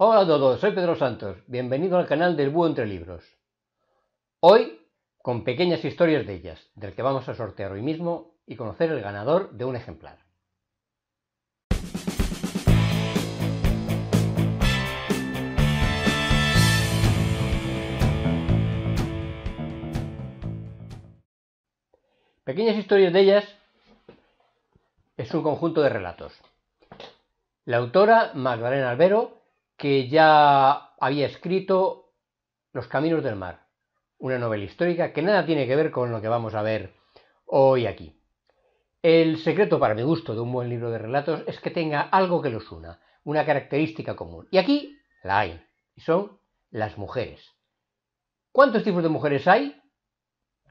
Hola a todos, soy Pedro Santos, bienvenido al canal del Búho Entre Libros. Hoy, con pequeñas historias de ellas, del que vamos a sortear hoy mismo y conocer el ganador de un ejemplar. Pequeñas historias de ellas es un conjunto de relatos. La autora Magdalena Albero que ya había escrito Los Caminos del Mar, una novela histórica que nada tiene que ver con lo que vamos a ver hoy aquí. El secreto, para mi gusto, de un buen libro de relatos es que tenga algo que los una, una característica común. Y aquí la hay, y son las mujeres. ¿Cuántos tipos de mujeres hay?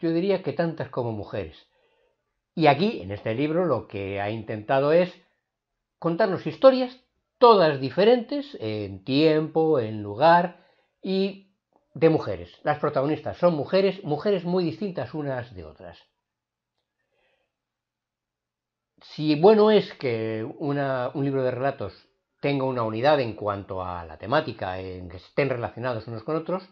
Yo diría que tantas como mujeres. Y aquí, en este libro, lo que ha intentado es contarnos historias todas diferentes en tiempo, en lugar y de mujeres. Las protagonistas son mujeres, mujeres muy distintas unas de otras. Si bueno es que un libro de relatos tenga una unidad en cuanto a la temática, en que estén relacionados unos con otros,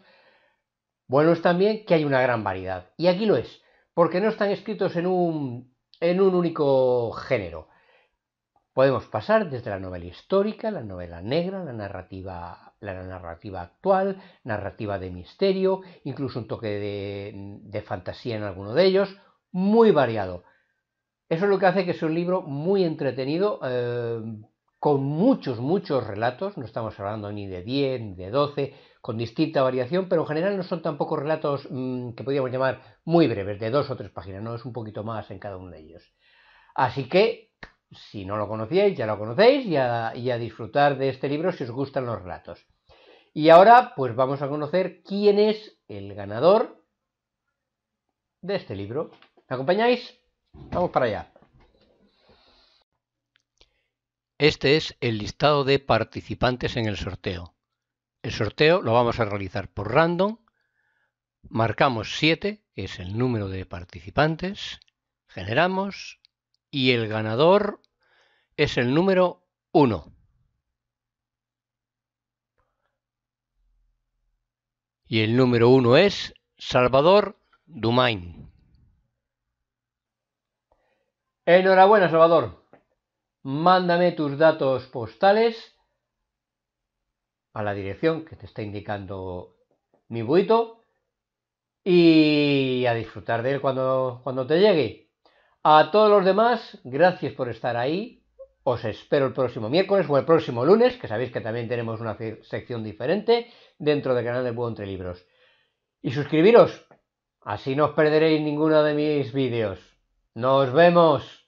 bueno es también que hay una gran variedad. Y aquí lo es, porque no están escritos en un, en un único género. Podemos pasar desde la novela histórica, la novela negra, la narrativa, la narrativa actual, narrativa de misterio, incluso un toque de, fantasía en alguno de ellos, muy variado. Eso es lo que hace que sea un libro muy entretenido, eh, con muchos, muchos relatos, no estamos hablando ni de 10, ni de 12, con distinta variación, pero en general no son tampoco relatos mm, que podríamos llamar muy breves, de dos o tres páginas, no, es un poquito más en cada uno de ellos. Así que si no lo conocíais, ya lo conocéis, y a, disfrutar de este libro si os gustan los ratos. Y ahora, pues vamos a conocer quién es el ganador de este libro. ¿Me acompañáis? Vamos para allá. Este es el listado de participantes en el sorteo. El sorteo lo vamos a realizar por random. Marcamos 7, que es el número de participantes. Generamos y el ganador es el número 1. Y el número uno es Salvador Dumain. Enhorabuena, Salvador. Mándame tus datos postales a la dirección que te está indicando mi buito y a disfrutar de él cuando, cuando te llegue. A todos los demás, gracias por estar ahí. Os espero el próximo miércoles o el próximo lunes, que sabéis que también tenemos una sección diferente dentro del canal del Buen Entre Libros. Y suscribiros, así no os perderéis ninguno de mis vídeos. ¡Nos vemos!